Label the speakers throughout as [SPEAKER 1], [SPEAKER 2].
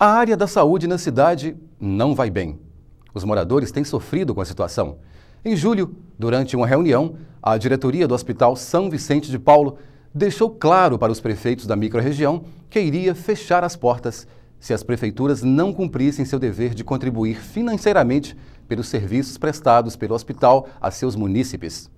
[SPEAKER 1] A área da saúde na cidade não vai bem. Os moradores têm sofrido com a situação. Em julho, durante uma reunião, a diretoria do Hospital São Vicente de Paulo deixou claro para os prefeitos da microrregião que iria fechar as portas se as prefeituras não cumprissem seu dever de contribuir financeiramente pelos serviços prestados pelo hospital a seus munícipes.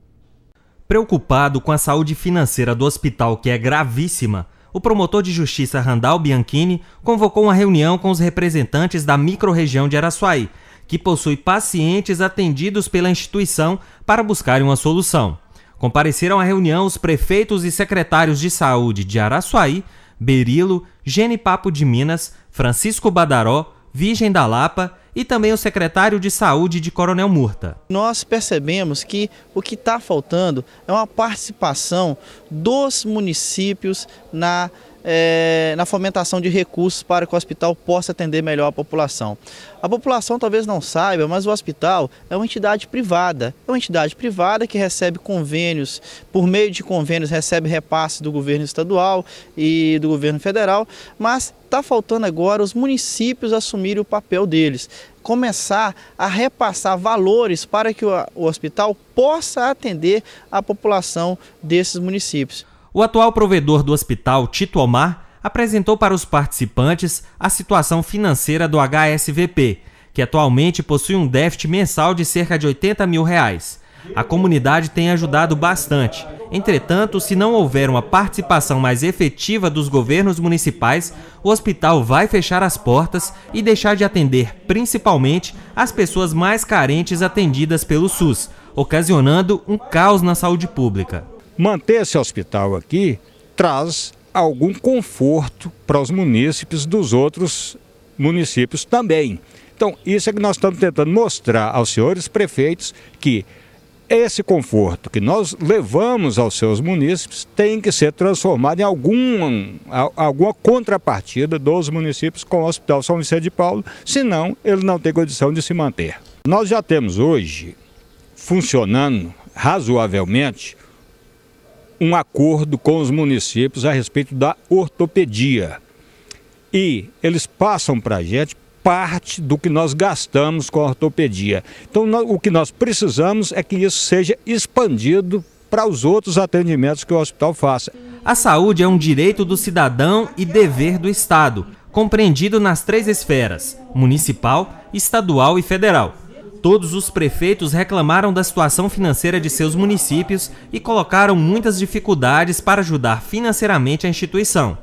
[SPEAKER 2] Preocupado com a saúde financeira do hospital, que é gravíssima, o promotor de justiça Randal Bianchini convocou uma reunião com os representantes da microrregião de Araçuaí, que possui pacientes atendidos pela instituição para buscarem uma solução. Compareceram à reunião os prefeitos e secretários de saúde de Araçuaí, Berilo, Genipapo de Minas, Francisco Badaró, Virgem da Lapa e também o secretário de Saúde de Coronel Murta.
[SPEAKER 3] Nós percebemos que o que está faltando é uma participação dos municípios na é, na fomentação de recursos para que o hospital possa atender melhor a população. A população talvez não saiba, mas o hospital é uma entidade privada. É uma entidade privada que recebe convênios, por meio de convênios recebe repasse do governo estadual e do governo federal, mas está faltando agora os municípios assumirem o papel deles começar a repassar valores para que o hospital possa atender a população desses municípios.
[SPEAKER 2] O atual provedor do hospital, Tito Omar, apresentou para os participantes a situação financeira do HSVP, que atualmente possui um déficit mensal de cerca de 80 mil reais. A comunidade tem ajudado bastante. Entretanto, se não houver uma participação mais efetiva dos governos municipais, o hospital vai fechar as portas e deixar de atender, principalmente, as pessoas mais carentes
[SPEAKER 4] atendidas pelo SUS, ocasionando um caos na saúde pública manter esse hospital aqui traz algum conforto para os munícipes dos outros municípios também. Então, isso é que nós estamos tentando mostrar aos senhores prefeitos que esse conforto que nós levamos aos seus munícipes tem que ser transformado em algum, alguma contrapartida dos municípios com o Hospital São Vicente de Paulo, senão ele não tem condição de se manter. Nós já temos hoje funcionando razoavelmente um acordo com os municípios a respeito da ortopedia. E eles passam para a gente parte do que nós gastamos com a ortopedia. Então, nós, o que nós precisamos é que isso seja expandido para os outros atendimentos que o hospital faça.
[SPEAKER 2] A saúde é um direito do cidadão e dever do Estado, compreendido nas três esferas: municipal, estadual e federal. Todos os prefeitos reclamaram da situação financeira de seus municípios e colocaram muitas dificuldades para ajudar financeiramente a instituição.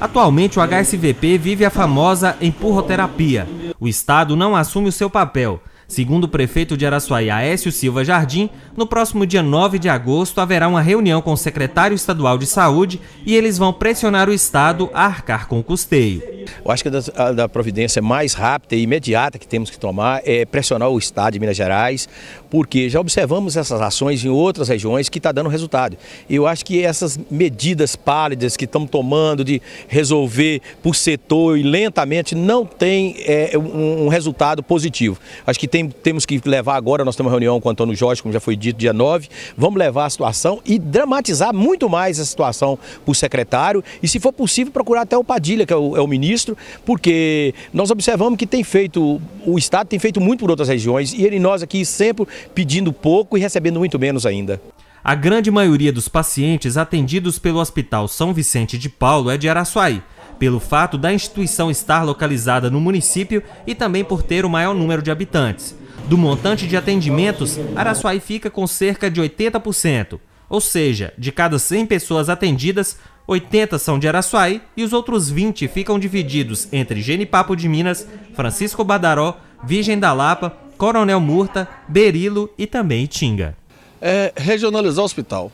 [SPEAKER 2] Atualmente, o HSVP vive a famosa empurroterapia. O Estado não assume o seu papel Segundo o prefeito de Araçuaí, Aécio Silva Jardim, no próximo dia 9 de agosto haverá uma reunião com o secretário
[SPEAKER 5] estadual de saúde e eles vão pressionar o Estado a arcar com o custeio. Eu acho que a da providência mais rápida e imediata que temos que tomar é pressionar o Estado de Minas Gerais, porque já observamos essas ações em outras regiões que está dando resultado. Eu acho que essas medidas pálidas que estamos tomando de resolver por setor e lentamente não tem é, um, um resultado positivo. Acho que tem, temos que levar agora, nós temos uma reunião com o Antônio Jorge, como já foi dito, dia 9, vamos levar a situação e dramatizar muito mais a situação para o secretário e, se for possível, procurar até o Padilha, que é o, é o ministro, porque nós observamos que tem feito, o Estado tem feito muito por outras regiões e ele nós aqui sempre pedindo pouco e recebendo muito menos ainda.
[SPEAKER 2] A grande maioria dos pacientes atendidos pelo Hospital São Vicente de Paulo é de Araçuaí, pelo fato da instituição estar localizada no município e também por ter o maior número de habitantes. Do montante de atendimentos, Araçuaí fica com cerca de 80%, ou seja, de cada 100 pessoas atendidas, 80 são de Araçuaí e os outros 20 ficam divididos entre Genipapo de Minas, Francisco Badaró, Virgem da Lapa, Coronel Murta,
[SPEAKER 1] Berilo e também Itinga. É regionalizar o hospital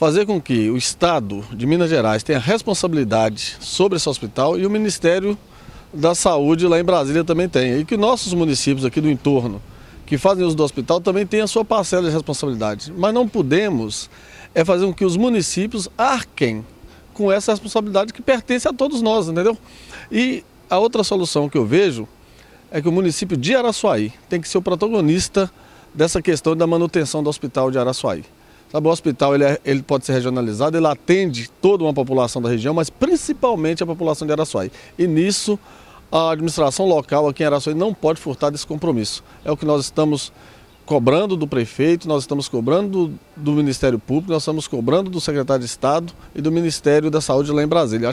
[SPEAKER 1] fazer com que o Estado de Minas Gerais tenha responsabilidade sobre esse hospital e o Ministério da Saúde lá em Brasília também tenha. E que nossos municípios aqui do entorno que fazem uso do hospital também tenham a sua parcela de responsabilidade. Mas não podemos é fazer com que os municípios arquem com essa responsabilidade que pertence a todos nós, entendeu? E a outra solução que eu vejo é que o município de Araçuaí tem que ser o protagonista dessa questão da manutenção do hospital de Araçuaí. Sabe, o hospital ele, é, ele pode ser regionalizado, ele atende toda uma população da região, mas principalmente a população de Araçuaí. E nisso, a administração local aqui em Araçuaí não pode furtar desse compromisso. É o que nós estamos cobrando do prefeito, nós estamos cobrando do Ministério Público, nós estamos cobrando do secretário de Estado e do Ministério da Saúde lá em Brasília.